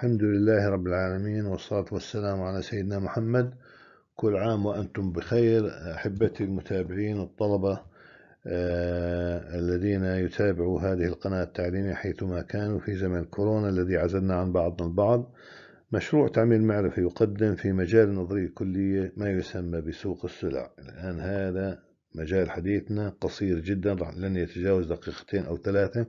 الحمد لله رب العالمين والصلاة والسلام على سيدنا محمد كل عام وأنتم بخير أحبتي المتابعين الطلبة آه، الذين يتابعوا هذه القناة التعليمية حيثما كانوا في زمن كورونا الذي عزلنا عن بعضنا البعض مشروع تعميل معرفة يقدم في مجال النظرية الكلية ما يسمى بسوق السلع الآن هذا مجال حديثنا قصير جدا لن يتجاوز دقيقتين أو ثلاثة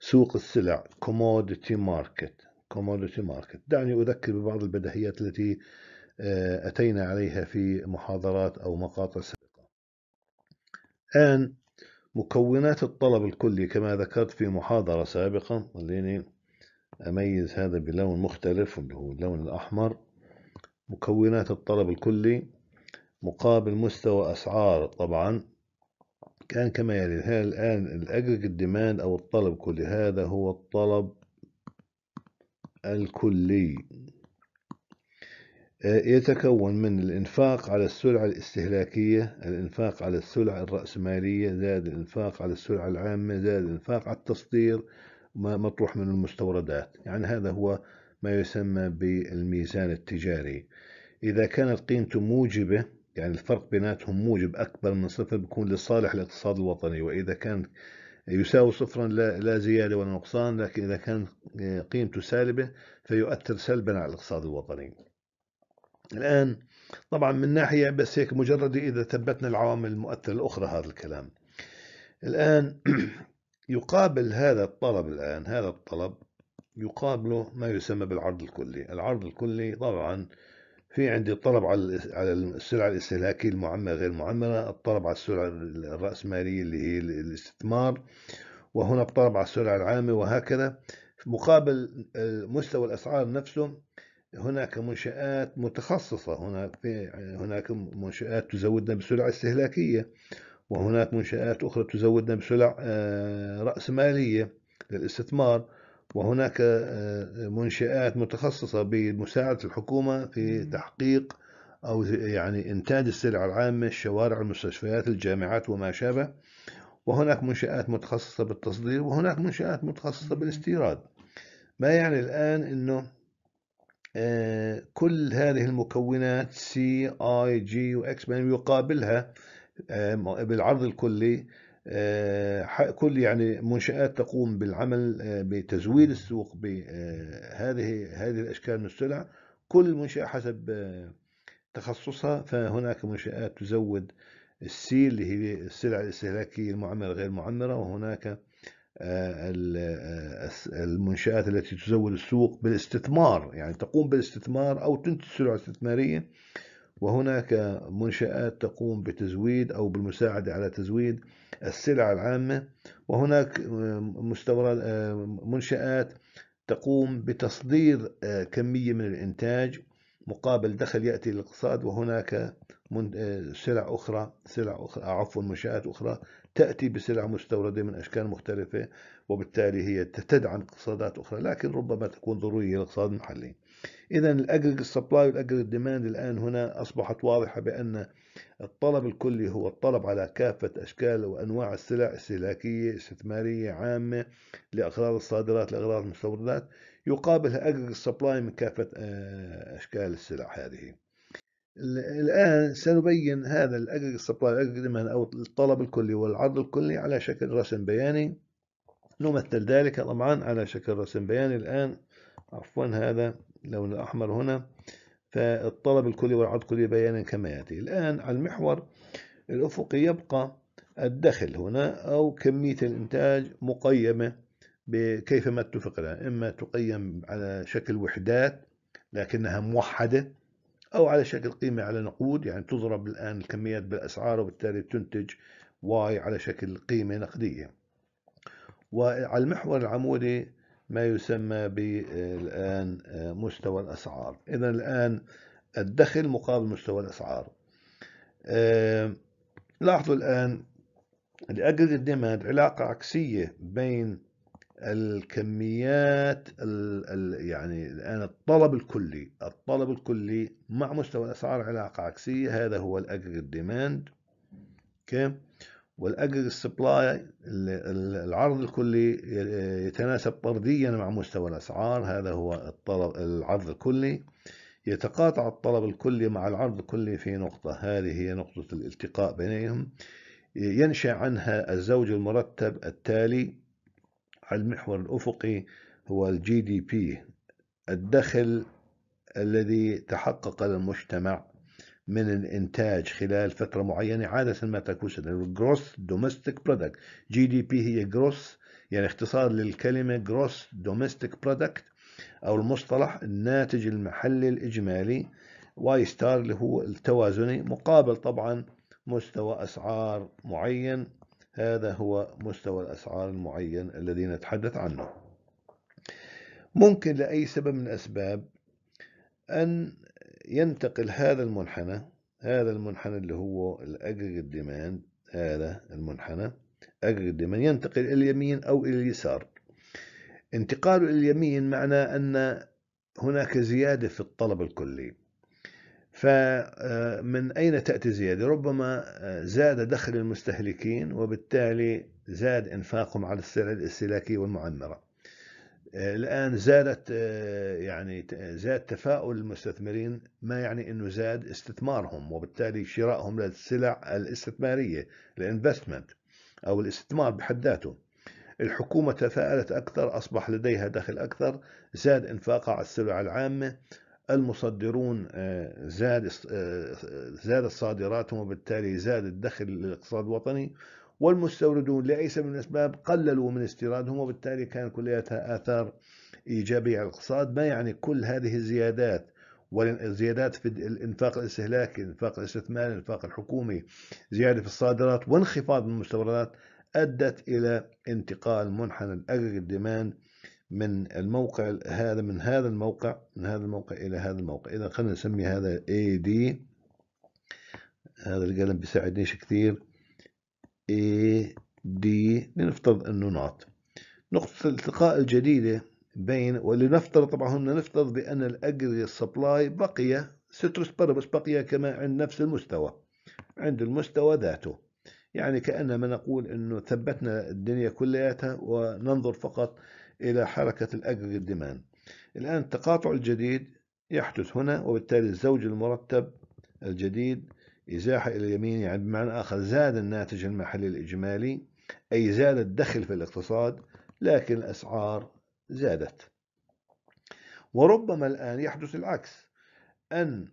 سوق السلع كوموديتي ماركت commodity market دعني أذكر ببعض البدهيات التي آه، أتينا عليها في محاضرات أو مقاطع سابقة الآن مكونات الطلب الكلي كما ذكرت في محاضرة سابقة خليني أميز هذا بلون مختلف اللي هو اللون الأحمر مكونات الطلب الكلي مقابل مستوى أسعار طبعا كان كما يلي الآن الأجريجيت ديماند أو الطلب كلي هذا هو الطلب الكلي آه، يتكون من الإنفاق على السلعة الاستهلاكية الإنفاق على السلعة الرأسمالية زائد الإنفاق على السلعة العامة زائد الإنفاق على التصدير ما مطروح من المستوردات يعني هذا هو ما يسمى بالميزان التجاري إذا كانت قيمته موجبة يعني الفرق بيناتهم موجب أكبر من صفر بيكون لصالح الاقتصاد الوطني وإذا كان يساوي صفرا لا, لا زيادة ولا نقصان لكن إذا كان آه، قيمته سالبة فيؤثر سلبا على الاقتصاد الوطني الآن طبعا من ناحية بس هيك مجرد إذا ثبتنا العوامل المؤثرة الأخرى هذا الكلام الآن يقابل هذا الطلب الآن هذا الطلب يقابله ما يسمى بالعرض الكلي العرض الكلي طبعا في عندي الطلب على على السلع الاستهلاكيه المعمره غير المعمره، الطلب على السلع الراسماليه اللي هي الاستثمار، وهنا الطلب على السلع العامه وهكذا مقابل مستوى الاسعار نفسه هناك منشآت متخصصة هناك هناك منشآت تزودنا بسلع استهلاكية وهناك منشآت أخرى تزودنا بسلع آه، رأسمالية للاستثمار وهناك آه، منشآت متخصصة بمساعدة الحكومة في تحقيق أو يعني إنتاج السلع العامة الشوارع المستشفيات الجامعات وما شابه وهناك منشآت متخصصة بالتصدير وهناك منشآت متخصصة بالاستيراد ما يعني الآن أنه آه، كل هذه المكونات سي اي جي واكس يقابلها آه، بالعرض الكلي آه، كل يعني منشآت تقوم بالعمل آه، بتزويد السوق بهذه آه، هذه الأشكال من السلع كل منشأة حسب تخصصها فهناك منشآت تزود السيل اللي هي السلع الاستهلاكية المعمرة غير معمرة وهناك المنشآت التي تزود السوق بالاستثمار يعني تقوم بالاستثمار أو تنتج سلع استثمارية وهناك منشآت تقوم بتزويد أو بالمساعدة على تزويد السلع العامة وهناك آه، مستورد آه، منشآت تقوم بتصدير آه، كمية من الإنتاج مقابل دخل يأتي للاقتصاد وهناك سلع أخرى سلع أخرى عفوا منشآت أخرى تأتي بسلع مستوردة من أشكال مختلفة وبالتالي هي تدعم اقتصادات أخرى لكن ربما تكون ضرورية للاقتصاد المحلي إذا الأجريج سبلاي والأجريج ديماند الآن هنا أصبحت واضحة بأن الطلب الكلي هو الطلب على كافة أشكال وأنواع السلع استهلاكية استثمارية عامة لأغراض الصادرات لأغراض المستوردات يقابلها أجريج سبلاي من كافة آه، أشكال السلع هذه الآن سنبين هذا الأجريج سبلاي أو الطلب الكلي والعرض الكلي على شكل رسم بياني نمثل ذلك طبعا على شكل رسم بياني الآن عفوا هذا اللون الأحمر هنا فالطلب الكلي والعرض الكلي بيانا كما يأتي الآن على المحور الأفقي يبقى الدخل هنا أو كمية الإنتاج مقيمة بكيفما اتفق لها إما تقيم على شكل وحدات لكنها موحدة أو على شكل قيمة على نقود يعني تضرب الآن الكميات بالأسعار وبالتالي تنتج واي على شكل قيمة نقدية وعلى المحور العمودي ما يسمى بالآن آه، مستوى الأسعار إذا الآن الدخل مقابل مستوى الأسعار آه، لاحظوا الآن لأجل الديماند علاقة عكسية بين الكميات ال ال يعني الآن الطلب الكلي الطلب الكلي مع مستوى الأسعار علاقة عكسية هذا هو الأجل الديماند okay. والاجر سبلاي العرض الكلي يتناسب طرديا مع مستوى الاسعار هذا هو الطلب العرض الكلي يتقاطع الطلب الكلي مع العرض الكلي في نقطة هذه هي نقطة الالتقاء بينهم ينشأ عنها الزوج المرتب التالي على المحور الأفقي هو الجي دي بي الدخل الذي تحقق للمجتمع من الإنتاج خلال فترة معينة عادة ما سنه الجروس دومستيك برودكت جي دي بي هي جروس يعني اختصار للكلمة جروس دومستيك برودكت أو المصطلح الناتج المحلي الإجمالي واي ستار اللي هو التوازني مقابل طبعا مستوى أسعار معين هذا هو مستوى الأسعار المعين الذي نتحدث عنه ممكن لأي سبب من الأسباب أن ينتقل هذا المنحنى هذا المنحنى اللي هو الاجريجيت ديماند هذا المنحنى اجريجيت ديماند ينتقل الى اليمين او الى اليسار انتقاله الى اليمين معناه ان هناك زياده في الطلب الكلي فمن آه، أين تأتي زيادة؟ ربما آه، زاد دخل المستهلكين وبالتالي زاد إنفاقهم على السلع الاستهلاكية والمعمرة الآن زادت آه، يعني زاد تفاؤل المستثمرين ما يعني أنه زاد استثمارهم وبالتالي شرائهم للسلع الاستثمارية الانفستمنت أو الاستثمار بحد ذاته الحكومة تفاءلت أكثر أصبح لديها دخل أكثر زاد إنفاقها على السلع العامة المصدرون آه، زاد آه، زادت صادراتهم وبالتالي زاد الدخل للاقتصاد الوطني والمستوردون لعيسى من الأسباب قللوا من استيرادهم وبالتالي كان كلياتها آثار إيجابية على الاقتصاد ما يعني كل هذه الزيادات والزيادات في الانفاق الاستهلاكي الانفاق الاستثماري الانفاق الحكومي زيادة في الصادرات وانخفاض من المستوردات أدت إلى انتقال منحنى الأجر ديماند من الموقع هذا من هذا الموقع من هذا الموقع إلى هذا الموقع إذا خلينا نسمي هذا AD هذا القلم بيساعدنيش كثير A D لنفترض أنه ناط نقطة الالتقاء الجديدة بين ولنفترض طبعا هنا نفترض بأن الأجري سبلاي بقي سترس بربس بقي كما عند نفس المستوى عند المستوى ذاته يعني كأنما نقول أنه ثبتنا الدنيا كلياتها وننظر فقط إلى حركة الأجري الدمان الآن التقاطع الجديد يحدث هنا وبالتالي الزوج المرتب الجديد إزاحة إلى اليمين يعني بمعنى آخر زاد الناتج المحلي الإجمالي أي زاد الدخل في الاقتصاد لكن الأسعار زادت وربما الآن يحدث العكس أن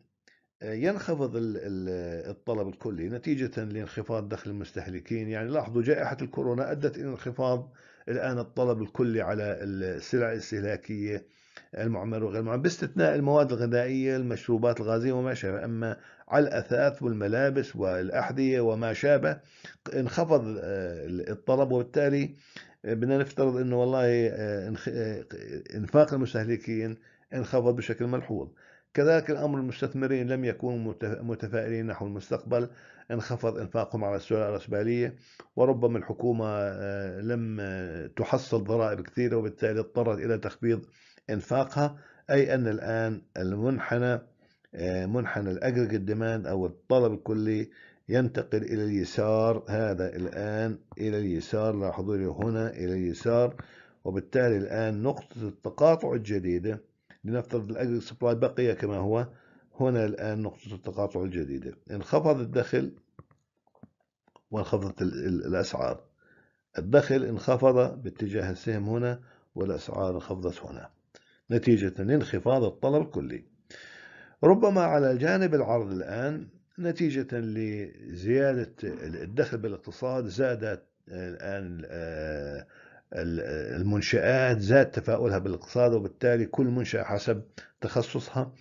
آه، ينخفض الطلب الكلي نتيجة لانخفاض دخل المستهلكين يعني لاحظوا جائحة الكورونا أدت إلى انخفاض الآن الطلب الكلي على السلع الاستهلاكية المعمر وغير المعمر باستثناء المواد الغذائية المشروبات الغازية وما شابه أما على الأثاث والملابس والأحذية وما شابه انخفض آه، الطلب وبالتالي آه، بدنا نفترض أنه والله آه، إنفاق المستهلكين انخفض بشكل ملحوظ كذلك الأمر المستثمرين لم يكونوا متفائلين نحو المستقبل انخفض انفاقهم على السلع الرأسمالية وربما الحكومة لم تحصل ضرائب كثيرة وبالتالي اضطرت إلى تخفيض انفاقها أي أن الآن المنحنى آه، منحنى الاجريجيت ديماند او الطلب الكلي ينتقل الى اليسار هذا الان الى اليسار لاحظوا لي هنا الى اليسار وبالتالي الان نقطه التقاطع الجديده لنفترض الاجريجيت سبلاي بقي كما هو هنا الان نقطه التقاطع الجديده انخفض الدخل وانخفضت الاسعار الدخل انخفض باتجاه السهم هنا والاسعار انخفضت هنا نتيجه لانخفاض الطلب الكلي ربما على الجانب العرض الآن نتيجة لزيادة الدخل بالاقتصاد زادت آه، الآن آه، المنشآت زاد تفاؤلها بالاقتصاد وبالتالي كل منشأة حسب تخصصها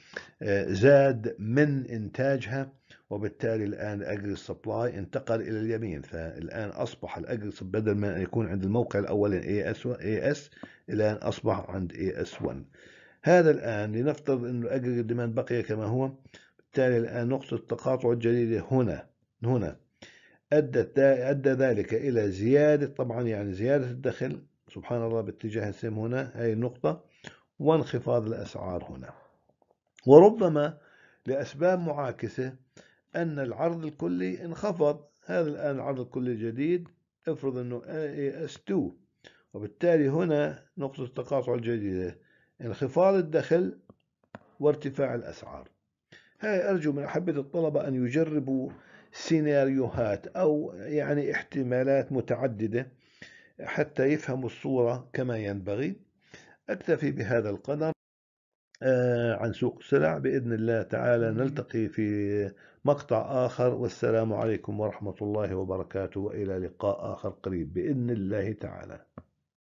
آه، زاد من إنتاجها وبالتالي الآن أجري سبلاي انتقل إلى اليمين فالآن أصبح الأجري بدل ما يكون عند الموقع الأول AS1 AS 1 أس أصبح عند AS1 هذا الآن لنفترض أن الأجريجيت ديماند بقي كما هو بالتالي الآن نقطة التقاطع الجديدة هنا هنا أدت أدى ذلك إلى زيادة طبعا يعني زيادة الدخل سبحان الله باتجاه السهم هنا هاي النقطة وانخفاض الأسعار هنا وربما لأسباب معاكسة أن العرض الكلي انخفض هذا الآن العرض الكلي الجديد افرض انه as S2 وبالتالي هنا نقطة التقاطع الجديدة انخفاض الدخل وارتفاع الأسعار هاي أرجو من أحبة الطلبة أن يجربوا سيناريوهات أو يعني احتمالات متعددة حتى يفهموا الصورة كما ينبغي أكتفي بهذا القدر آه، عن سوق السلع بإذن الله تعالى نلتقي في مقطع آخر والسلام عليكم ورحمة الله وبركاته وإلى لقاء آخر قريب بإذن الله تعالى